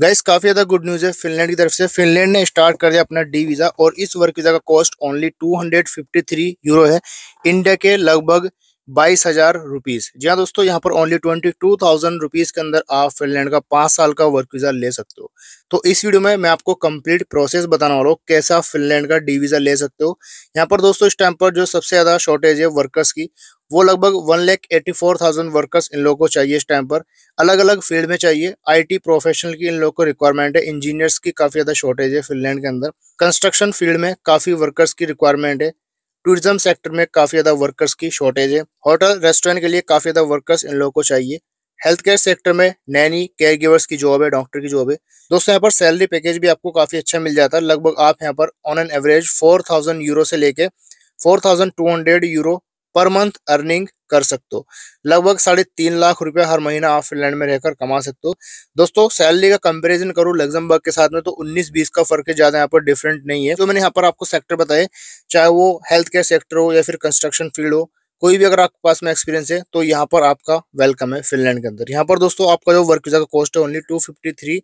guys काफ़ी ज़्यादा good news है फिनलैंड की तरफ से फिनलैंड ने स्टार्ट कर दिया अपना डी वीज़ा और इस वर्क वीज़ा का कॉस्ट ओनली 253 यूरो है इंडिया के लगभग बाईस हजार रुपीज़ जी हाँ दोस्तों यहाँ पर only twenty two thousand rupees के अंदर आप फिनलैंड का पांच साल का वर्क वीज़ा ले सकते हो तो इस वीडियो में मैं आपको कंप्लीट प्रोसेस बताने वाला हूँ कैसा फिनलैंड का डी वीज़ा ले सकते हो यहाँ पर दोस्तों इस टाइम पर जो सबसे ज़्यादा शॉर्टेज है वर्कर्स की वो लगभग one lakh eighty four thousand workers इन लोगों को चाहिए इस टाइम पर अलग अलग फील्ड में चाहिए आईटी प्रोफेशनल की इन लोगों को रिक्वायरमेंट है इंजीनियर्स की काफ़ी ज़्यादा शॉर्टेज है फिनलैंड के अंदर कंस्ट्रक्शन फील्ड में काफ़ी वर्कर्स की रिक्वायरमेंट है टूरिज्म सेक्टर में काफ़ी ज़्यादा वर्कर्स की शॉर्टेज है होटल रेस्टोरेंट के लिए काफ़ी ज़्यादा वर्कर्स इन लोगों को चाहिए हेल्थ केयर सेक्टर में नैनी केयर गिवर्स की जॉब है डॉक्टर की जॉब है दोस्तों यहाँ पर सैलरी पैकेज भी आपको काफ़ी अच्छा मिल जाता है लगभग आप यहाँ पर on an average four thousand euro से लेके four thousand two hundred euro per month earning कर सकते हो लगभग साढ़े तीन लाख रुपया हर महीना आप फिनलैंड में रहकर कमा सकते हो दोस्तों सैलरी का कंपैरिजन करो लग्जमबर्ग के साथ में तो 19-20 का फर्क है ज्यादा यहाँ पर डिफरेंट नहीं है तो मैंने यहाँ पर आपको सेक्टर बताए चाहे वो हेल्थ केयर सेक्टर हो या फिर कंस्ट्रक्शन फील्ड हो कोई भी अगर आपके पास में एक्सपीरियंस है तो यहाँ पर आपका वेलकम है फिनलैंड के अंदर यहाँ पर दोस्तों आपका जो वर्क वीज़ा का कॉस्ट है ओनली 253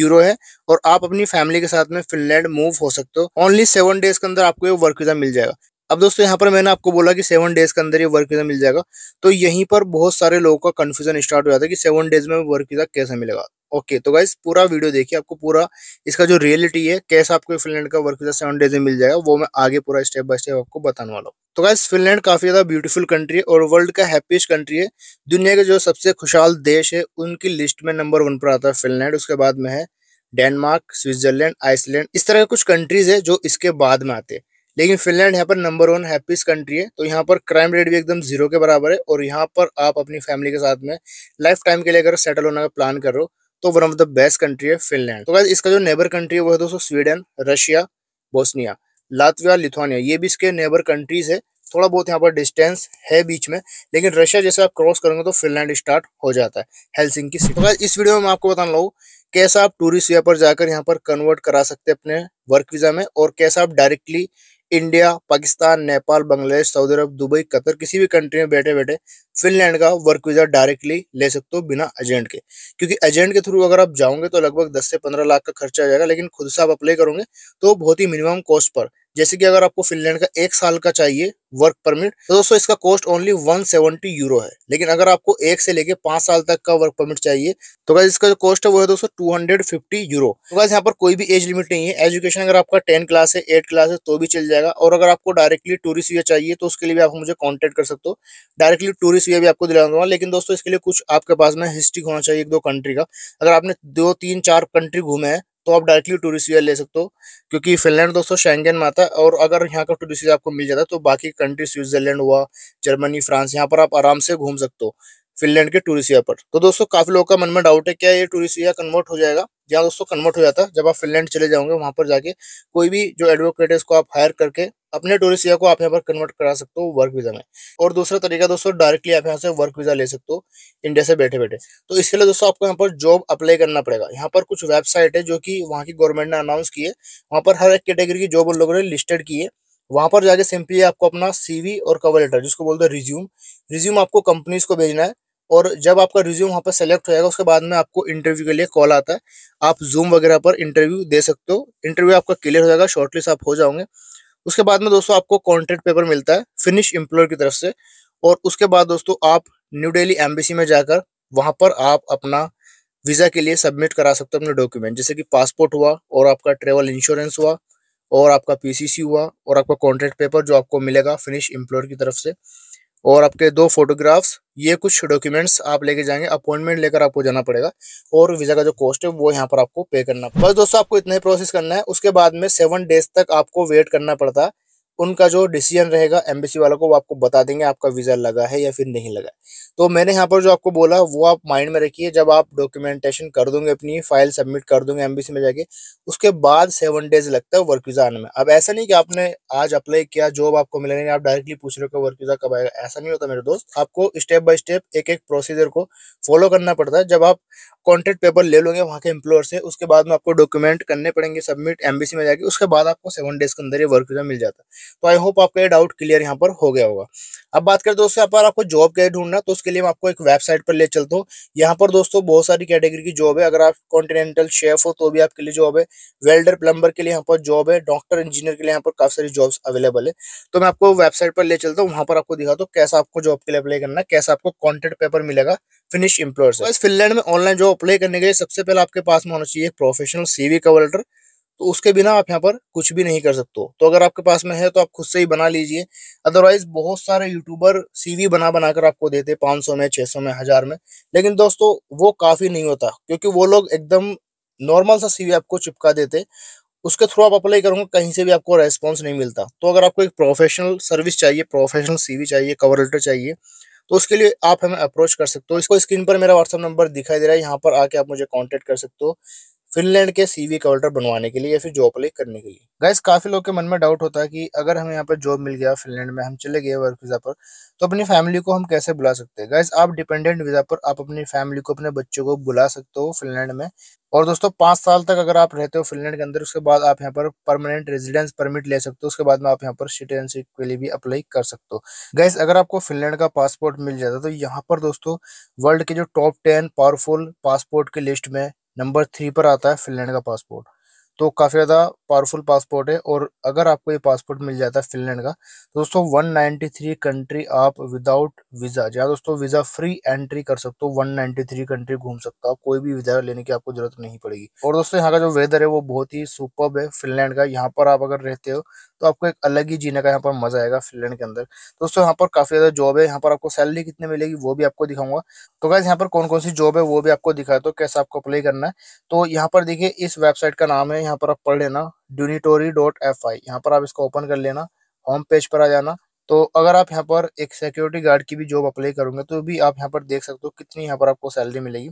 यूरो है और आप अपनी फैमिली के साथ में फिनलैंड मूव हो सकते हो ओनली सेवन डेज के अंदर आपको ये वर्क वीज़ा मिल जाएगा अब दोस्तों यहाँ पर मैंने आपको बोला कि सेवन डेज के अंदर ये वर्क वीज़ा मिल जाएगा तो यहीं पर बहुत सारे लोगों का कन्फ्यूजन स्टार्ट हो जाता है कि सेवन डेज में वर्क वीज़ा कैसे मिलेगा ओके तो गाइज पूरा वीडियो देखिए आपको पूरा इसका जो रियलिटी है कैसे आपको फिनलैंड का वर्क वीज़ा सेवन डेज में मिल जाएगा वो मैं आगे पूरा स्टेप बाय स्टेप आपको बताने वाला हूँ तो गाइज फिनलैंड काफ़ी ज़्यादा ब्यूटीफुल कंट्री है और वर्ल्ड का हैप्पीस्ट कंट्री है दुनिया के जो सबसे खुशहाल देश है उनकी लिस्ट में नंबर वन पर आता है फिनलैंड उसके बाद में है डेनमार्क स्विट्जरलैंड आइसलैंड इस तरह के कुछ कंट्रीज है जो इसके बाद में आते हैं लेकिन फिनलैंड यहाँ पर नंबर वन हैप्पीस्ट कंट्री है तो यहाँ पर क्राइम रेट भी एकदम जीरो के बराबर है और यहाँ पर आप अपनी फैमिली के साथ में लाइफ टाइम के लिए अगर सेटल होने का प्लान कर रहे हो तो one of the best country है फिनलैंड तो इसका जो नेबर कंट्री है वो है दोस्तों Sweden Russia Bosnia Latvia Lithuania ये भी इसके नेबर कंट्रीज है थोड़ा बहुत यहाँ पर डिस्टेंस है बीच में लेकिन रशिया जैसे आप क्रॉस करेंगे तो फिनलैंड स्टार्ट हो जाता है हेलसिंग की सिटी तो इस वीडियो में मैं आपको बताने लगा कैसा आप टूरिस्ट वीजा पर जाकर यहाँ पर कन्वर्ट करा सकते हैं अपने वर्क वीज़ा में और कैसा आप directly India Pakistan Nepal Bangladesh Saudi Arab Dubai Qatar किसी भी कंट्री में बैठे बैठे फिनलैंड का वर्क वीज़ा डायरेक्टली ले सकते हो बिना एजेंट के क्योंकि एजेंट के थ्रू अगर आप जाओगे तो लगभग दस से पंद्रह लाख का खर्चा आ जाएगा लेकिन खुद से आप अप्लाई करोगे तो बहुत ही मिनिमम कॉस्ट पर जैसे कि अगर आपको फिनलैंड का एक साल का चाहिए वर्क परमिट तो दोस्तों इसका कॉस्ट ओनली 170 यूरो है लेकिन अगर आपको एक से लेके पांच साल तक का वर्क परमिट चाहिए तो गाइज इसका जो कॉस्ट है वो है दोस्तों 250 यूरो तो गाइज यहाँ पर कोई भी एज लिमिट नहीं है एजुकेशन अगर आपका टेन क्लास है एट क्लास है तो भी चल जाएगा और अगर आपको डायरेक्टली टूरिस्ट वीजा चाहिए तो उसके लिए भी आप मुझे कॉन्टेक्ट कर सकते हो डायरेक्टली टूरिस्ट वीजा भी आपको दूंगा लेकिन दोस्तों इसके लिए कुछ आपके पास में हिस्ट्री होना चाहिए एक दो कंट्री का अगर आपने दो तीन चार कंट्री घूमे हैं तो आप डायरेक्टली टूरिस्ट वीजा ले सकते हो क्योंकि फिनलैंड दोस्तों शेंगन में आता है और अगर यहाँ का टूरिस्ट वीजा आपको मिल जाता है तो बाकी कंट्री स्विट्जरलैंड हुआ जर्मनी फ्रांस यहाँ पर आप आराम से घूम सकते हो फिनलैंड के टूरिस्ट वीजा पर तो दोस्तों काफी लोगों का मन में डाउट है क्या ये टूरिस्ट वीजा कन्वर्ट हो जाएगा जहाँ दोस्तों कन्वर्ट हो जाता है जब आप फिनलैंड चले जाओगे वहाँ पर जाके कोई भी जो एडवोकेट है उसको आप हायर करके अपने टूरिस्ट वीजा को आप यहाँ पर कन्वर्ट करा सकते हो वर्क वीजा में और दूसरा तरीका दोस्तों डायरेक्टली आप यहाँ से वर्क वीजा ले सकते हो इंडिया से बैठे बैठे तो इसके लिए दोस्तों आपको यहाँ पर जॉब अप्लाई करना पड़ेगा यहाँ पर कुछ वेबसाइट है जो कि वहाँ की गवर्नमेंट ने अनाउंस की है वहाँ पर हर एक कैटेगरी की जॉब उन लोगों ने लिस्टेड की है वहाँ पर जाके सिंपली आपको अपना सीवी और कवर लेटर जिसको बोलते हैं रिज्यूम रिज्यूम आपको कंपनीज को भेजना है और जब आपका रिज्यूम वहाँ पर सेलेक्ट हो जाएगा उसके बाद में आपको इंटरव्यू के लिए कॉल आता है आप जूम वगैरह पर इंटरव्यू दे सकते हो इंटरव्यू आपका क्लियर हो जाएगा शॉर्टलिस्ट आप हो जाओगे उसके बाद में दोस्तों आपको कॉन्ट्रैक्ट पेपर मिलता है फिनिश एम्प्लॉयर की तरफ से और उसके बाद दोस्तों आप न्यू डेली एम्बेसी में जाकर वहाँ पर आप अपना वीज़ा के लिए सबमिट करा सकते हो अपने डॉक्यूमेंट जैसे कि पासपोर्ट हुआ और आपका ट्रेवल इंश्योरेंस हुआ और आपका पीसीसी हुआ और आपका कॉन्ट्रैक्ट पेपर जो आपको मिलेगा फिनिश एम्प्लॉयर की तरफ से और आपके दो फोटोग्राफ्स ये कुछ डॉक्यूमेंट्स आप लेके जाएंगे अपॉइंटमेंट लेकर आपको जाना पड़ेगा और वीज़ा का जो कॉस्ट है वो यहाँ पर आपको पे करना बस दोस्तों आपको इतना ही प्रोसेस करना है उसके बाद में सेवन डेज तक आपको वेट करना पड़ता है उनका जो डिसीजन रहेगा एम्बेसी वालों को वो आपको बता देंगे आपका वीज़ा लगा है या फिर नहीं लगा तो मैंने यहाँ पर जो आपको बोला वो आप माइंड में रखिए जब आप डॉक्यूमेंटेशन कर दूंगे अपनी फाइल सबमिट कर दूंगे एम्बेसी में जाके उसके बाद सेवन डेज लगता है वर्क वीज़ा आने में अब ऐसा नहीं कि आपने आज अप्लाई किया जॉब आपको नहीं आप डायरेक्टली पूछ रहे हो वर्क वीज़ा कब आएगा ऐसा नहीं होता मेरे दोस्त आपको स्टेप बाय स्टेप एक एक प्रोसीजर को फॉलो करना पड़ता है जब आप कॉन्ट्रेक्ट पेपर ले लोगे वहाँ के एम्प्लॉयर से उसके बाद में आपको डॉक्यूमेंट करने पड़ेंगे सबमिट एम्बेसी में जाके उसके बाद आपको सेवन डेज के अंदर ये वर्क वीज़ा मिल जाता है तो आई होप आपका ये डाउट क्लियर यहाँ पर हो गया होगा अब बात करें दोस्तों यहाँ पर आपको जॉब कैसे ढूंढना तो उसके लिए मैं आपको एक वेबसाइट पर ले चलता हूँ यहाँ पर दोस्तों बहुत सारी कैटेगरी की जॉब है अगर आप कॉन्टिनेंटल शेफ हो तो भी आपके लिए जॉब है वेल्डर प्लम्बर के लिए यहाँ पर जॉब है डॉक्टर इंजीनियर के लिए यहाँ पर काफ़ी सारी जॉब्स अवेलेबल है तो मैं आपको वेबसाइट पर ले चलता हूँ वहाँ पर आपको दिखा दो कैसा आपको जॉब के लिए अप्लाई करना कैसा आपको कॉन्टेंट पेपर मिलेगा फिनिश एम्प्लॉयर फिनलैंड में ऑनलाइन जॉब अप्लाई करने के लिए सबसे पहले आपके पास में होना चाहिए प्रोफेशनल सीवी कवर लेटर तो उसके बिना आप यहाँ पर कुछ भी नहीं कर सकते तो अगर आपके पास में है तो आप खुद से ही बना लीजिए अदरवाइज बहुत सारे यूट्यूबर सीवी बना बना कर आपको देते पाँच सौ में छः सौ में हज़ार में लेकिन दोस्तों वो काफ़ी नहीं होता क्योंकि वो लोग एकदम नॉर्मल सा सीवी आपको चिपका देते उसके थ्रू आप अप्लाई करोगे कहीं से भी आपको रेस्पॉन्स नहीं मिलता तो अगर आपको एक प्रोफेशनल सर्विस चाहिए प्रोफेशनल सी चाहिए कवर लेटर चाहिए तो उसके लिए आप हमें अप्रोच कर सकते हो इसको स्क्रीन पर मेरा व्हाट्सअप नंबर दिखाई दे रहा है यहाँ पर आके आप मुझे कॉन्टेक्ट कर सकते हो फिनलैंड के सीवी कवर्टर बनवाने के लिए या फिर जॉब अप्लाई करने के लिए गाइस काफ़ी लोग के मन में डाउट होता है कि अगर हमें यहाँ पर जॉब मिल गया फिनलैंड में हम चले गए वर्क वीज़ा पर तो अपनी फैमिली को हम कैसे बुला सकते हैं गाइस आप डिपेंडेंट वीज़ा पर आप अपनी फैमिली को अपने बच्चों को बुला सकते हो फिनलैंड में और दोस्तों पांच साल तक अगर आप रहते हो फिनलैंड के अंदर उसके बाद आप यहाँ पर परमानेंट रेजिडेंस परमिट ले सकते हो उसके बाद में आप यहाँ पर सिटीजनशिप के लिए भी अप्लाई कर सकते हो गैस अगर आपको फिनलैंड का पासपोर्ट मिल जाता तो यहाँ पर दोस्तों वर्ल्ड के जो टॉप टेन पावरफुल पासपोर्ट की लिस्ट में नंबर थ्री पर आता है फिनलैंड का पासपोर्ट तो काफ़ी ज़्यादा पावरफुल पासपोर्ट है और अगर आपको ये पासपोर्ट मिल जाता है फिनलैंड का तो दोस्तों 193 कंट्री आप विदाउट वीज़ा जहाँ दोस्तों वीज़ा फ्री एंट्री कर सकते हो 193 कंट्री घूम सकते हो आप कोई भी वीज़ा लेने की आपको जरूरत नहीं पड़ेगी और दोस्तों यहाँ का जो वेदर है वो बहुत ही सुपर है फिनलैंड का यहाँ पर आप अगर रहते हो तो आपको एक अलग ही जीने का यहाँ पर मजा आएगा फिनलैंड के अंदर दोस्तों यहाँ पर काफी ज्यादा जॉब है यहाँ पर आपको सैलरी कितने मिलेगी वो भी आपको दिखाऊंगा तो गैस यहाँ पर कौन कौन सी जॉब है वो भी आपको दिखाया तो कैसे आपको अप्लाई करना है तो यहाँ पर देखिए इस वेबसाइट का नाम है यहाँ पर आप पढ़ लेना ड्यूनिटोरी डॉट एफ आई यहाँ पर आप इसको ओपन कर लेना होम पेज पर आ जाना तो अगर आप यहाँ पर एक सिक्योरिटी गार्ड की भी जॉब अप्लाई करोगे तो भी आप यहाँ पर देख सकते हो कितनी यहाँ पर आपको सैलरी मिलेगी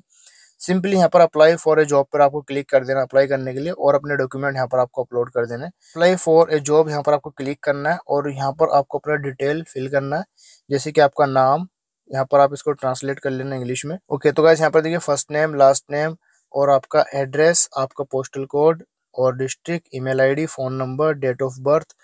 सिंपली यहाँ पर अप्लाई फॉर ए जॉब पर आपको क्लिक कर देना अप्लाई करने के लिए और अपने डॉक्यूमेंट यहाँ पर आपको अपलोड कर देना है अप्लाई फॉर ए जॉब यहाँ पर आपको क्लिक करना है और यहाँ पर आपको अपना डिटेल फिल करना है जैसे कि आपका नाम यहाँ पर आप इसको ट्रांसलेट कर लेना इंग्लिश में ओके तो गाइस यहाँ पर देखिए फर्स्ट नेम लास्ट नेम और आपका एड्रेस आपका पोस्टल कोड और district email ID phone number date of birth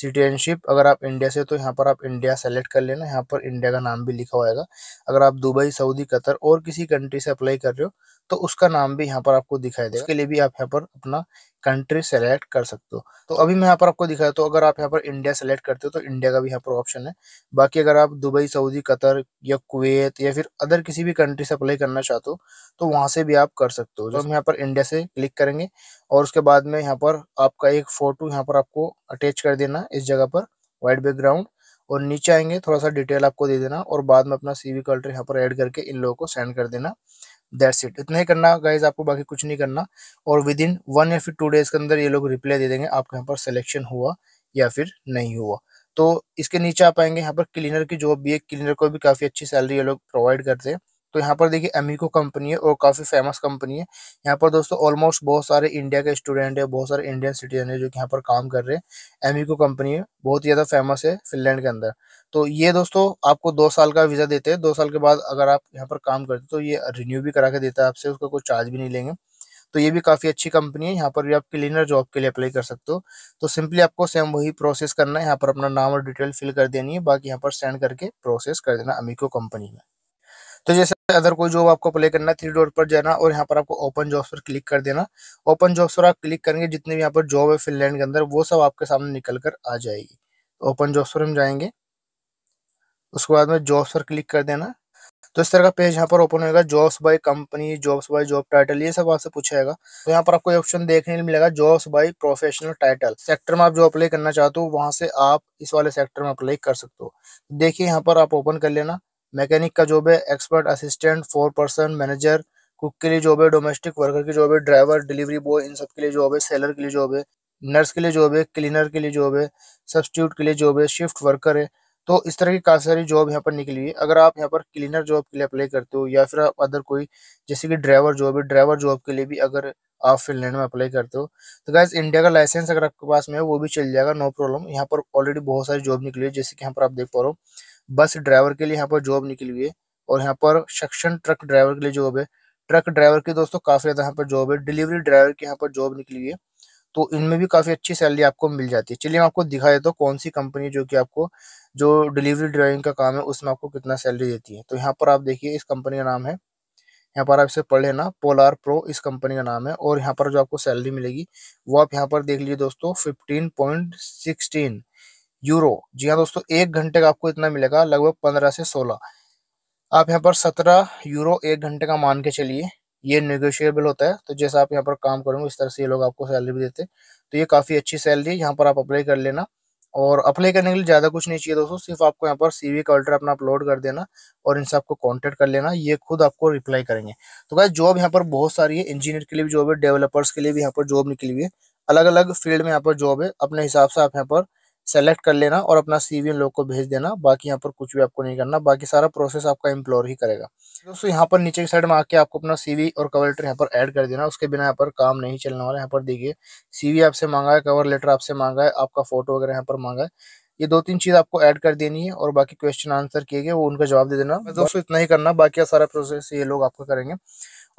citizenship अगर आप इंडिया से तो यहाँ पर आप इंडिया सेलेक्ट कर लेना यहाँ पर इंडिया का नाम भी लिखा है अगर आप दुबई सऊदी कतर और किसी कंट्री से अप्लाई कर रहे हो तो उसका नाम भी यहाँ पर आपको दिखाई देगा इसके लिए भी आप यहाँ पर अपना कंट्री सेलेक्ट कर सकते हो तो अभी मैं यहाँ पर आपको दिखाया तो अगर आप यहाँ पर इंडिया सेलेक्ट करते हो तो इंडिया का भी यहाँ पर ऑप्शन है बाकी अगर आप दुबई सऊदी कतर या कुवैत या फिर अदर किसी भी कंट्री से अप्लाई करना चाहते हो तो वहाँ से भी आप कर सकते हो जो हम यहाँ पर इंडिया से क्लिक करेंगे और उसके बाद में यहाँ पर आपका एक फोटो यहाँ पर आपको अटैच कर देना इस जगह पर वाइट बैकग्राउंड और नीचे आएंगे थोड़ा सा डिटेल आपको दे देना और बाद में अपना सीवी कल्टर यहाँ पर एड करके इन लोगों को सेंड कर देना दैट्स इट इतना ही करना गाइज आपको बाकी कुछ नहीं करना और विद इन वन या फिर टू डेज के अंदर ये लोग रिप्लाई दे देंगे आपके यहाँ पर सिलेक्शन हुआ या फिर नहीं हुआ तो इसके नीचे आप आएंगे यहाँ पर क्लीनर की जॉब भी है क्लीनर को भी काफ़ी अच्छी सैलरी ये लोग प्रोवाइड करते हैं तो यहाँ पर देखिए एमिको कंपनी है और काफ़ी फेमस कंपनी है यहाँ पर दोस्तों ऑलमोस्ट बहुत सारे इंडिया के स्टूडेंट है बहुत सारे इंडियन सिटीजन है जो कि यहाँ पर काम कर रहे हैं एमिको कंपनी है बहुत ही ज़्यादा फेमस है फिनलैंड के अंदर तो ये दोस्तों आपको दो साल का वीज़ा देते हैं दो साल के बाद अगर आप यहाँ पर काम करते तो ये रिन्यू भी करा के देता है आपसे उसका कोई चार्ज भी नहीं लेंगे तो ये भी काफ़ी अच्छी कंपनी है यहाँ पर भी आप क्लीनर जॉब के लिए अप्लाई कर सकते हो तो सिंपली आपको सेम वही प्रोसेस करना है यहाँ पर अपना नाम और डिटेल फिल कर देनी है बाकी यहाँ पर सेंड करके प्रोसेस कर देना अमीको कंपनी में तो जैसे अदर कोई जॉब आपको अप्लाई करना थ्री डॉट पर जाना और यहाँ पर आपको ओपन जॉब्स पर क्लिक कर देना ओपन जॉब्स पर आप क्लिक करेंगे जितने भी यहाँ पर जॉब है फिनलैंड के अंदर वो सब आपके सामने निकल कर आ जाएगी ओपन तो जॉब्स पर हम जाएंगे उसके बाद में जॉब्स पर क्लिक कर देना तो इस तरह का पेज यहाँ पर ओपन होगा jobs by company jobs by job title ये सब आपसे पूछा जाएगा तो यहाँ पर आपको ऑप्शन देखने को मिलेगा jobs by professional title sector में आप जो अप्लाई करना चाहते हो वहाँ से आप इस वाले सेक्टर में अप्लाई कर सकते हो देखिए यहाँ पर आप ओपन कर लेना मैकेनिक का जॉब है expert assistant for person manager cook के लिए जॉब है डोमेस्टिक वर्कर की जॉब है ड्राइवर डिलीवरी बॉय इन सब के लिए जॉब है सेलर के लिए जॉब है नर्स के लिए जॉब है क्लीनर के लिए जॉब है सब्सटीट्यूट के लिए जॉब है शिफ्ट वर्कर है तो इस तरह की काफ़ी सारी जॉब यहाँ पर निकली है अगर आप यहाँ पर क्लीनर जॉब के लिए अप्लाई करते हो या फिर आप अदर कोई जैसे कि ड्राइवर जॉब है ड्राइवर जॉब के लिए भी अगर आप फिनलैंड में अप्लाई करते हो तो गैस इंडिया का लाइसेंस अगर आपके पास में है वो भी चल जाएगा नो प्रॉब्लम यहाँ पर ऑलरेडी बहुत सारी जॉब निकली है जैसे कि यहाँ पर आप देख पा रहे हो बस ड्राइवर के लिए यहाँ पर जॉब निकली हुई है और यहाँ पर सेक्शन ट्रक ड्राइवर के लिए जॉब है ट्रक ड्राइवर की दोस्तों काफी ज्यादा यहाँ पर जॉब है डिलीवरी ड्राइवर की यहाँ पर जॉब निकली हुई है तो इनमें भी काफी अच्छी सैलरी आपको मिल जाती है चलिए मैं आपको दिखा देता हूँ कौन सी कंपनी जो कि आपको जो डिलीवरी ड्राइविंग का काम है उसमें आपको कितना सैलरी देती है तो यहाँ पर आप देखिए इस कंपनी का नाम है यहाँ पर आप इसे पढ़ लेना पोलार प्रो इस कंपनी का नाम है और यहाँ पर जो आपको सैलरी मिलेगी वो आप यहाँ पर देख लीजिए दोस्तों फिफ्टीन पॉइंट सिक्सटीन यूरो जी हाँ दोस्तों एक घंटे का आपको इतना मिलेगा लगभग पंद्रह से सोलह आप यहाँ पर सत्रह यूरो एक घंटे का मान के चलिए ये निगोशिएबल होता है तो जैसा आप यहाँ पर काम करेंगे इस तरह से ये लोग आपको सैलरी भी देते तो ये काफ़ी अच्छी सैलरी है यहाँ पर आप अप्लाई कर लेना और अप्लाई करने के लिए ज़्यादा कुछ नहीं चाहिए दोस्तों सिर्फ आपको यहाँ पर सीवी का अल्ट्रा अपना अपलोड कर देना और इनसे आपको कांटेक्ट कर लेना ये खुद आपको रिप्लाई करेंगे तो क्या जॉब यहाँ पर बहुत सारी है इंजीनियर के लिए भी जॉब है डेवलपर्स के लिए भी यहाँ पर जॉब निकली हुई है अलग अलग फील्ड में यहाँ पर जॉब है अपने हिसाब से आप यहाँ पर सेलेक्ट कर लेना और अपना सी वी लोग को भेज देना बाकी यहाँ पर कुछ भी आपको नहीं करना बाकी सारा प्रोसेस आपका एम्प्लॉयर ही करेगा दोस्तों यहाँ पर नीचे की साइड में आके आपको अपना सीवी और कवर लेटर यहाँ पर ऐड कर देना उसके बिना यहाँ पर काम नहीं चलने वाला यहाँ पर देखिए सी आपसे मांगा है कवर लेटर आपसे मांगा है आपका फोटो वगैरह यहाँ पर मांगा है ये दो तीन चीज़ आपको ऐड कर देनी है और बाकी क्वेश्चन आंसर किए गए वो उनका जवाब दे देना दोस्तों इतना ही करना बाकी सारा प्रोसेस ये लोग आपको करेंगे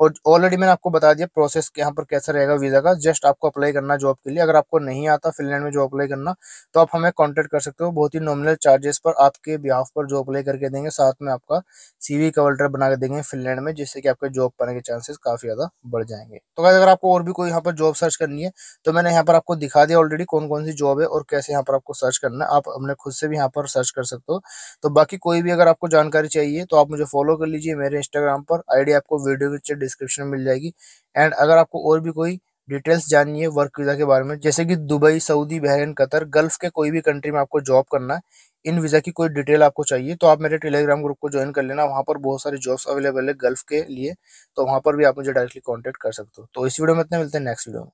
और ऑलरेडी मैंने आपको बता दिया प्रोसेस यहाँ पर कैसा रहेगा वीज़ा का जस्ट आपको अप्लाई करना जॉब के लिए अगर आपको नहीं आता फिनलैंड में जॉब अप्लाई करना तो आप हमें कॉन्टेक्ट कर सकते हो बहुत ही नॉमिनल चार्जेस पर आपके बिहाफ पर जॉब अप्लाई करके देंगे साथ में आपका सीवी कवर लेटर बना के देंगे फिनलैंड में जिससे कि आपके जॉब पाने के चांसेस काफ़ी ज़्यादा बढ़ जाएंगे तो अगर आपको और भी कोई यहाँ पर जॉब सर्च करनी है तो मैंने यहाँ पर आपको दिखा दिया ऑलरेडी कौन कौन सी जॉब है और कैसे यहाँ पर आपको सर्च करना है आप अपने खुद से भी यहाँ पर सर्च कर सकते हो तो बाकी कोई भी अगर आपको जानकारी चाहिए तो आप मुझे फॉलो कर लीजिए मेरे इंस्टाग्राम पर आईडी आपको वीडियो के डिस्क्रिप्शन में मिल जाएगी एंड अगर आपको और भी कोई डिटेल्स जाननी है वर्क वीज़ा के बारे में जैसे कि Dubai Saudi Bahrain Qatar Gulf के कोई भी कंट्री में आपको जॉब करना है इन वीज़ा की कोई डिटेल आपको चाहिए तो आप मेरे टेलीग्राम ग्रुप को ज्वाइन कर लेना वहाँ पर बहुत सारे जॉब्स अवेलेबल है गल्फ के लिए तो वहाँ पर भी आप मुझे डायरेक्टली कॉन्टैक्ट कर सकते हो तो इस वीडियो में इतने मिलते हैं नेक्स्ट वीडियो में